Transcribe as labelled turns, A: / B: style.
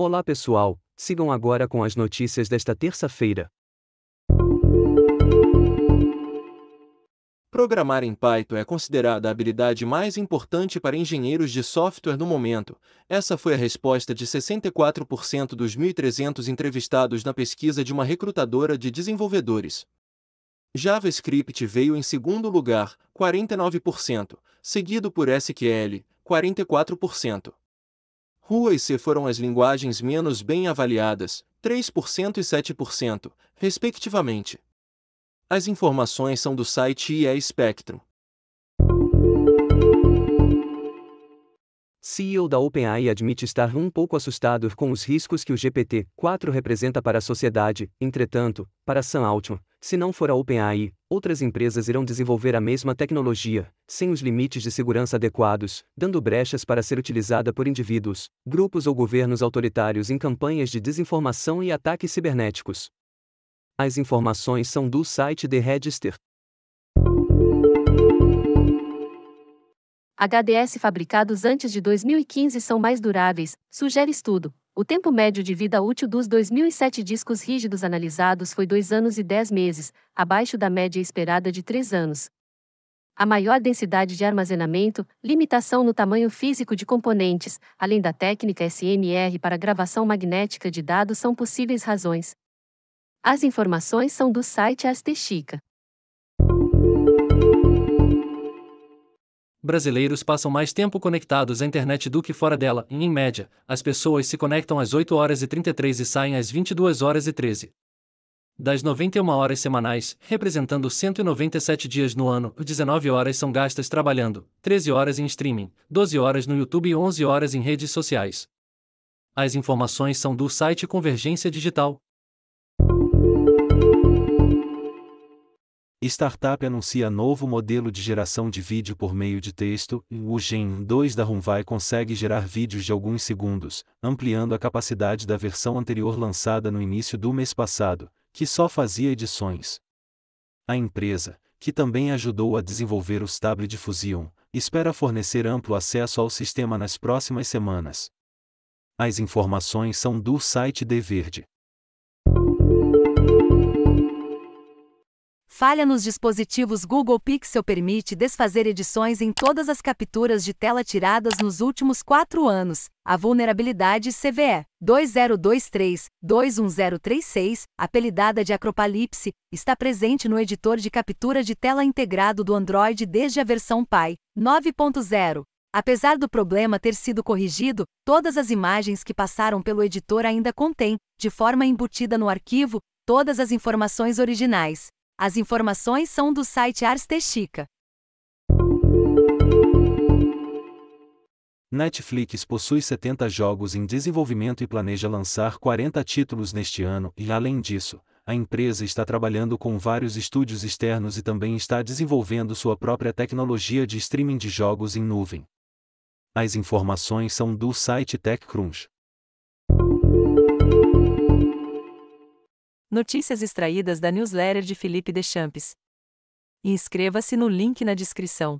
A: Olá pessoal, sigam agora com as notícias desta terça-feira. Programar em Python é considerada
B: a habilidade mais importante para engenheiros de software no momento. Essa foi a resposta de 64% dos 1.300 entrevistados na pesquisa de uma recrutadora de desenvolvedores. JavaScript veio em segundo lugar, 49%, seguido por SQL, 44%. Rua e C foram as linguagens menos bem avaliadas, 3% e 7%, respectivamente.
A: As informações são do site IE Spectrum. CEO da OpenAI admite estar um pouco assustado com os riscos que o GPT-4 representa para a sociedade, entretanto, para Sam Altman, se não for a OpenAI, outras empresas irão desenvolver a mesma tecnologia, sem os limites de segurança adequados, dando brechas para ser utilizada por indivíduos, grupos ou governos autoritários em campanhas de desinformação e ataques cibernéticos. As informações são do site The Register.
C: HDS fabricados antes de 2015 são mais duráveis, sugere estudo. O tempo médio de vida útil dos 2007 discos rígidos analisados foi 2 anos e 10 meses, abaixo da média esperada de 3 anos. A maior densidade de armazenamento, limitação no tamanho físico de componentes, além da técnica SMR para gravação magnética de dados são possíveis razões. As informações são do site Astechica.
D: brasileiros passam mais tempo conectados à internet do que fora dela, e, em média, as pessoas se conectam às 8 horas e 33 e saem às 22 horas e 13. Das 91 horas semanais, representando 197 dias no ano, 19 horas são gastas trabalhando, 13 horas em streaming, 12 horas no YouTube e 11 horas em redes sociais. As informações são do site Convergência Digital,
E: Startup anuncia novo modelo de geração de vídeo por meio de texto. O Gen 2 da Humvai consegue gerar vídeos de alguns segundos, ampliando a capacidade da versão anterior lançada no início do mês passado, que só fazia edições. A empresa, que também ajudou a desenvolver os Stable Diffusion, espera fornecer amplo acesso ao sistema nas próximas semanas. As informações são do site De Verde.
F: Falha nos dispositivos Google Pixel permite desfazer edições em todas as capturas de tela tiradas nos últimos quatro anos. A vulnerabilidade CVE 2023-21036, apelidada de Acropalipse, está presente no editor de captura de tela integrado do Android desde a versão Py 9.0. Apesar do problema ter sido corrigido, todas as imagens que passaram pelo editor ainda contêm, de forma embutida no arquivo, todas as informações originais. As informações são do site Ars Technica.
E: Netflix possui 70 jogos em desenvolvimento e planeja lançar 40 títulos neste ano, e além disso, a empresa está trabalhando com vários estúdios externos e também está desenvolvendo sua própria tecnologia de streaming de jogos em nuvem. As informações são do site TechCrunch.
F: Notícias extraídas da newsletter de Felipe Deschamps. Inscreva-se no link na descrição.